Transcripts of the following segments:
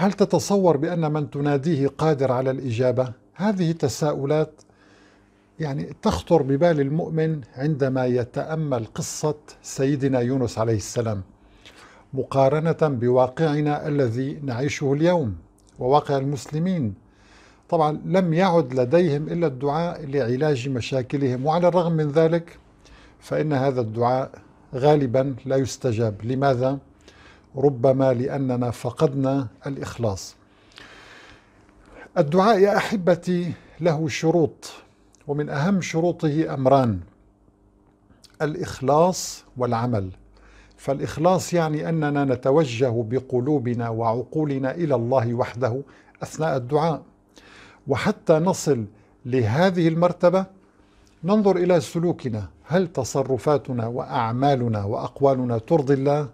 هل تتصور بأن من تناديه قادر على الإجابة؟ هذه تساؤلات يعني تخطر ببال المؤمن عندما يتأمل قصة سيدنا يونس عليه السلام مقارنة بواقعنا الذي نعيشه اليوم وواقع المسلمين طبعا لم يعد لديهم إلا الدعاء لعلاج مشاكلهم وعلى الرغم من ذلك فإن هذا الدعاء غالبا لا يستجاب لماذا؟ ربما لاننا فقدنا الاخلاص الدعاء يا احبتي له شروط ومن اهم شروطه امران الاخلاص والعمل فالاخلاص يعني اننا نتوجه بقلوبنا وعقولنا الى الله وحده اثناء الدعاء وحتى نصل لهذه المرتبه ننظر الى سلوكنا هل تصرفاتنا واعمالنا واقوالنا ترضي الله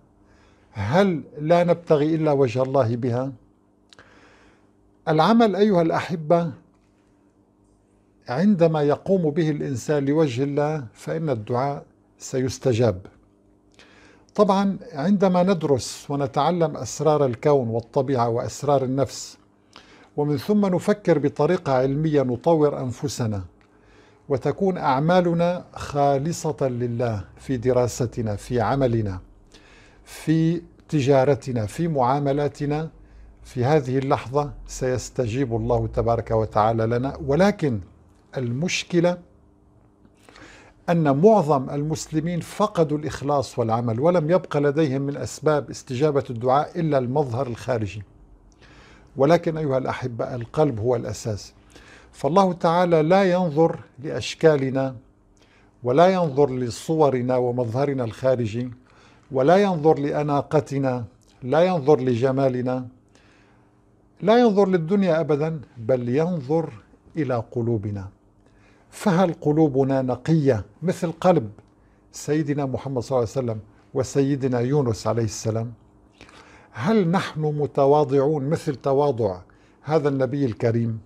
هل لا نبتغي إلا وجه الله بها؟ العمل أيها الأحبة عندما يقوم به الإنسان لوجه الله فإن الدعاء سيستجاب طبعا عندما ندرس ونتعلم أسرار الكون والطبيعة وأسرار النفس ومن ثم نفكر بطريقة علمية نطور أنفسنا وتكون أعمالنا خالصة لله في دراستنا في عملنا في تجارتنا في معاملاتنا في هذه اللحظة سيستجيب الله تبارك وتعالى لنا ولكن المشكلة أن معظم المسلمين فقدوا الإخلاص والعمل ولم يبقى لديهم من أسباب استجابة الدعاء إلا المظهر الخارجي ولكن أيها الأحبة القلب هو الأساس فالله تعالى لا ينظر لأشكالنا ولا ينظر لصورنا ومظهرنا الخارجي ولا ينظر لأناقتنا لا ينظر لجمالنا لا ينظر للدنيا أبدا بل ينظر إلى قلوبنا فهل قلوبنا نقية مثل قلب سيدنا محمد صلى الله عليه وسلم وسيدنا يونس عليه السلام هل نحن متواضعون مثل تواضع هذا النبي الكريم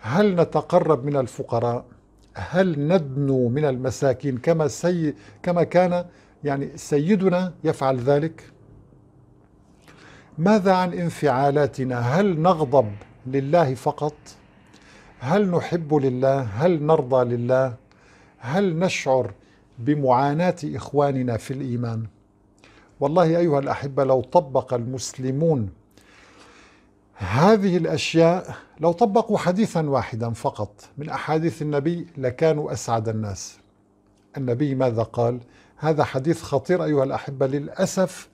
هل نتقرب من الفقراء هل ندنو من المساكين كما, سي كما كان يعني سيدنا يفعل ذلك ماذا عن انفعالاتنا هل نغضب لله فقط هل نحب لله هل نرضى لله هل نشعر بمعاناة إخواننا في الإيمان والله أيها الأحبة لو طبق المسلمون هذه الأشياء لو طبقوا حديثا واحدا فقط من أحاديث النبي لكانوا أسعد الناس النبي ماذا قال هذا حديث خطير أيها الأحبة للأسف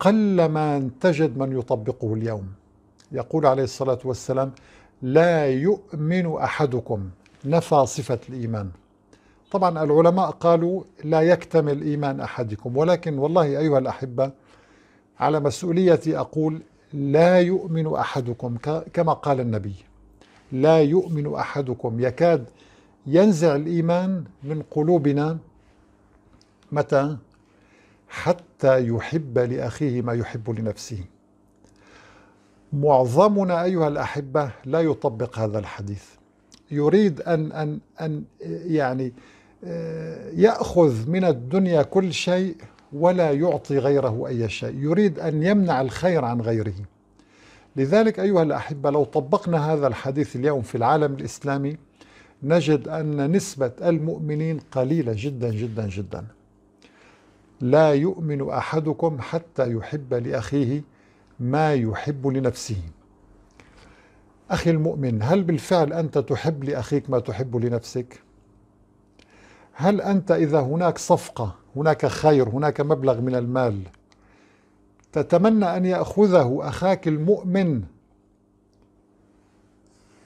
قلما تجد من يطبقه اليوم يقول عليه الصلاة والسلام لا يؤمن أحدكم نفى صفة الإيمان طبعا العلماء قالوا لا يكتمل إيمان أحدكم ولكن والله أيها الأحبة على مسؤوليتي أقول لا يؤمن أحدكم كما قال النبي لا يؤمن أحدكم يكاد ينزع الإيمان من قلوبنا متى؟ حتى يحب لأخيه ما يحب لنفسه معظمنا أيها الأحبة لا يطبق هذا الحديث يريد أن, أن, أن يعني آه، يأخذ من الدنيا كل شيء ولا يعطي غيره أي شيء يريد أن يمنع الخير عن غيره لذلك أيها الأحبة لو طبقنا هذا الحديث اليوم في العالم الإسلامي نجد أن نسبة المؤمنين قليلة جدا جدا جدا لا يؤمن احدكم حتى يحب لاخيه ما يحب لنفسه اخي المؤمن هل بالفعل انت تحب لاخيك ما تحب لنفسك هل انت اذا هناك صفقه هناك خير هناك مبلغ من المال تتمنى ان ياخذه اخاك المؤمن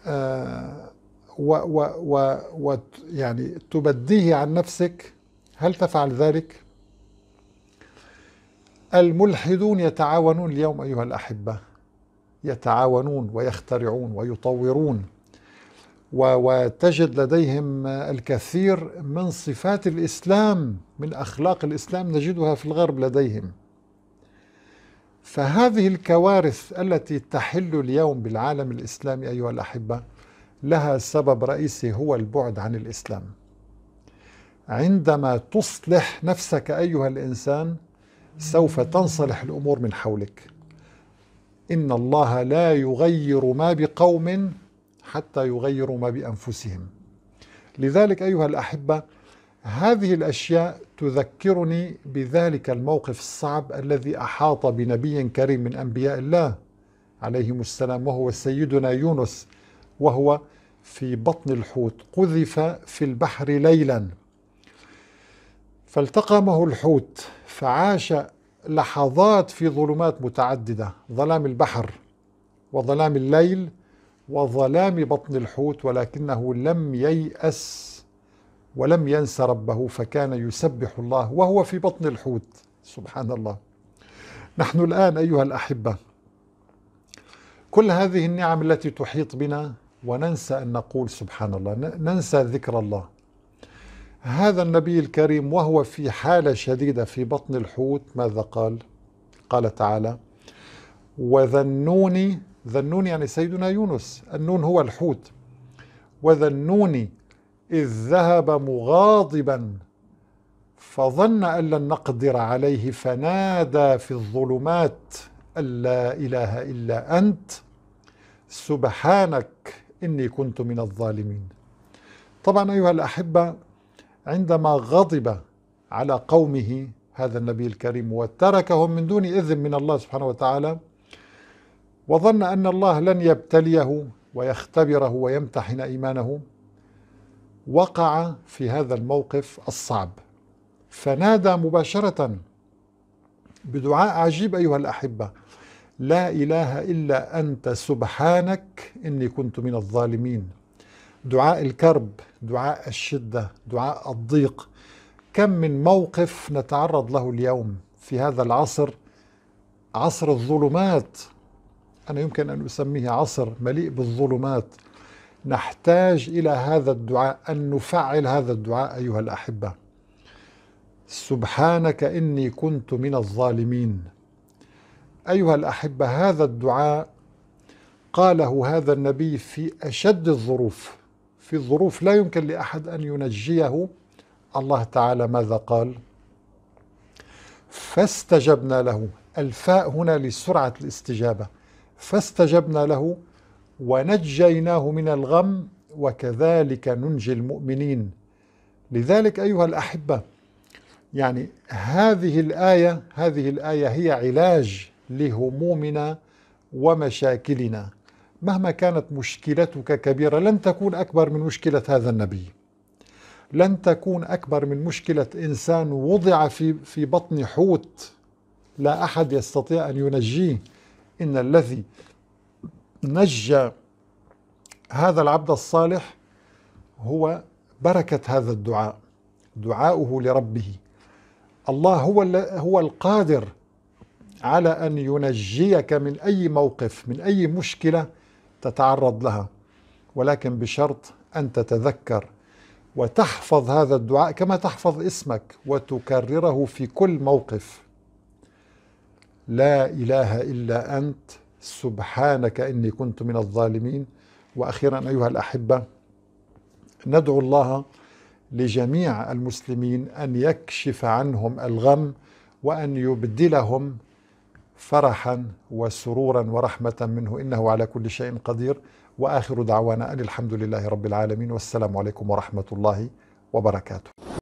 آه و و و و يعني تبديه عن نفسك هل تفعل ذلك الملحدون يتعاونون اليوم أيها الأحبة يتعاونون ويخترعون ويطورون وتجد لديهم الكثير من صفات الإسلام من أخلاق الإسلام نجدها في الغرب لديهم فهذه الكوارث التي تحل اليوم بالعالم الإسلامي أيها الأحبة لها سبب رئيسي هو البعد عن الإسلام عندما تصلح نفسك أيها الإنسان سوف تنصلح الامور من حولك ان الله لا يغير ما بقوم حتى يغيروا ما بانفسهم لذلك ايها الاحبه هذه الاشياء تذكرني بذلك الموقف الصعب الذي احاط بنبي كريم من انبياء الله عليهم السلام وهو سيدنا يونس وهو في بطن الحوت قذف في البحر ليلا فالتقمه الحوت فعاش لحظات في ظلمات متعددة ظلام البحر وظلام الليل وظلام بطن الحوت ولكنه لم ييأس ولم ينس ربه فكان يسبح الله وهو في بطن الحوت سبحان الله نحن الآن أيها الأحبة كل هذه النعم التي تحيط بنا وننسى أن نقول سبحان الله ننسى ذكر الله هذا النبي الكريم وهو في حالة شديدة في بطن الحوت ماذا قال؟ قال تعالى: وذنوني ذنوني يعني سيدنا يونس، النون هو الحوت. وذنوني إذ ذهب مغاضبا فظن أن لن نقدر عليه فنادى في الظلمات أن لا إله إلا أنت سبحانك إني كنت من الظالمين. طبعا أيها الأحبة عندما غضب على قومه هذا النبي الكريم وتركهم من دون إذن من الله سبحانه وتعالى وظن أن الله لن يبتليه ويختبره ويمتحن إيمانه وقع في هذا الموقف الصعب فنادى مباشرة بدعاء عجيب أيها الأحبة لا إله إلا أنت سبحانك إني كنت من الظالمين دعاء الكرب دعاء الشدة دعاء الضيق كم من موقف نتعرض له اليوم في هذا العصر عصر الظلمات أنا يمكن أن أسميه عصر مليء بالظلمات نحتاج إلى هذا الدعاء أن نفعل هذا الدعاء أيها الأحبة سبحانك إني كنت من الظالمين أيها الأحبة هذا الدعاء قاله هذا النبي في أشد الظروف في ظروف لا يمكن لأحد أن ينجيه الله تعالى ماذا قال فاستجبنا له الفاء هنا لسرعة الاستجابة فاستجبنا له ونجيناه من الغم وكذلك ننجي المؤمنين لذلك أيها الأحبة يعني هذه الآية هذه الآية هي علاج لهمومنا ومشاكلنا مهما كانت مشكلتك كبيرة لن تكون أكبر من مشكلة هذا النبي لن تكون أكبر من مشكلة إنسان وضع في, في بطن حوت لا أحد يستطيع أن ينجيه إن الذي نجى هذا العبد الصالح هو بركة هذا الدعاء دعاؤه لربه الله هو هو القادر على ان ينجيك من اي موقف من اي مشكله تتعرض لها ولكن بشرط أن تتذكر وتحفظ هذا الدعاء كما تحفظ اسمك وتكرره في كل موقف لا إله إلا أنت سبحانك إني كنت من الظالمين وأخيرا أيها الأحبة ندعو الله لجميع المسلمين أن يكشف عنهم الغم وأن يبدلهم فرحا وسرورا ورحمة منه إنه على كل شيء قدير وآخر دعوانا أن الحمد لله رب العالمين والسلام عليكم ورحمة الله وبركاته